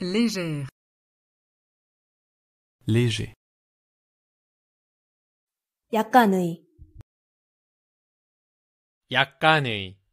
Légère. Léger. Yakanei. Yakanei.